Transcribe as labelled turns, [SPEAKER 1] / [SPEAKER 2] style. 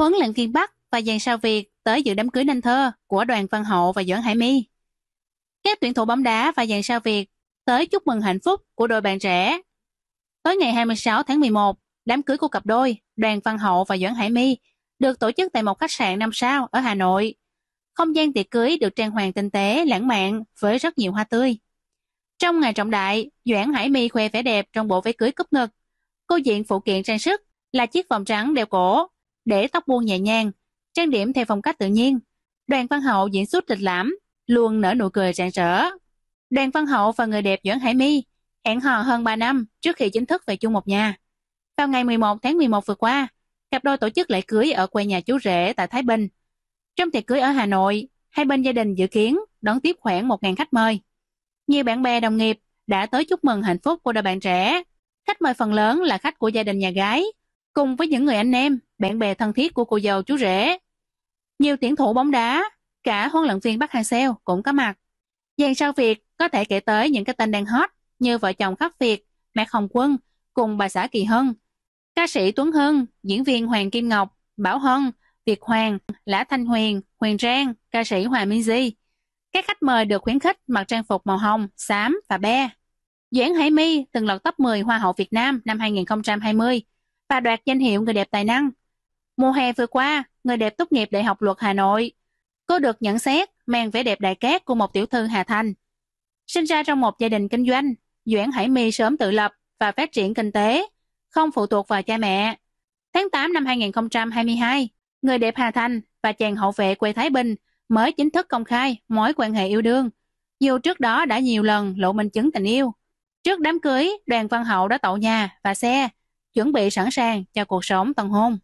[SPEAKER 1] huấn luyện viên Bắc và dàn sao Việt tới dự đám cưới nên Thơ của đoàn Văn Hậu và Doãn Hải My. Các tuyển thủ bóng đá và dàn sao Việt tới chúc mừng hạnh phúc của đôi bạn trẻ. Tối ngày 26 tháng 11, đám cưới của cặp đôi đoàn Văn Hậu và Doãn Hải My được tổ chức tại một khách sạn 5 sao ở Hà Nội. Không gian tiệc cưới được trang hoàng tinh tế, lãng mạn với rất nhiều hoa tươi. Trong ngày trọng đại, Doãn Hải My khoe vẻ đẹp trong bộ váy cưới cúp ngực. Cô diện phụ kiện trang sức là chiếc vòng trắng đeo cổ để tóc buông nhẹ nhàng, trang điểm theo phong cách tự nhiên. Đoàn Văn Hậu diễn xuất lịch lãm, luôn nở nụ cười rạng rỡ. Đoàn Văn Hậu và người đẹp Doãn Hải My hẹn hò hơn 3 năm trước khi chính thức về chung một nhà. Vào ngày 11 tháng 11 vừa qua, cặp đôi tổ chức lễ cưới ở quê nhà chú rể tại Thái Bình. Trong tiệc cưới ở Hà Nội, hai bên gia đình dự kiến đón tiếp khoảng 1.000 khách mời. Nhiều bạn bè đồng nghiệp đã tới chúc mừng hạnh phúc của đôi bạn trẻ. Khách mời phần lớn là khách của gia đình nhà gái, cùng với những người anh em, bạn bè thân thiết của cô dâu chú rể. Nhiều tuyển thủ bóng đá, cả huấn luyện viên Park hàng seo cũng có mặt. Dàn sao Việt có thể kể tới những cái tên đang hot như vợ chồng Khắc Việt, mẹ Hồng Quân cùng bà xã Kỳ Hân, ca sĩ Tuấn Hưng, diễn viên Hoàng Kim Ngọc, Bảo Hân, Việt Hoàng, Lã Thanh Huyền, Huyền Trang, ca sĩ Hòa Minh Di. Các khách mời được khuyến khích mặc trang phục màu hồng, xám và be. Doãn Hải My từng lọt top 10 Hoa hậu Việt Nam năm 2020 và đoạt danh hiệu người đẹp tài năng. Mùa hè vừa qua, người đẹp tốt nghiệp Đại học Luật Hà Nội. Cô được nhận xét mang vẻ đẹp đại cát của một tiểu thư Hà Thành. Sinh ra trong một gia đình kinh doanh, Doãn Hải My sớm tự lập và phát triển kinh tế, không phụ thuộc vào cha mẹ. Tháng 8 năm 2022, người đẹp Hà Thành và chàng hậu vệ quê Thái Bình mới chính thức công khai mối quan hệ yêu đương, dù trước đó đã nhiều lần lộ minh chứng tình yêu. Trước đám cưới, đoàn văn hậu đã tậu nhà và xe, chuẩn bị sẵn sàng cho cuộc sống tân hôn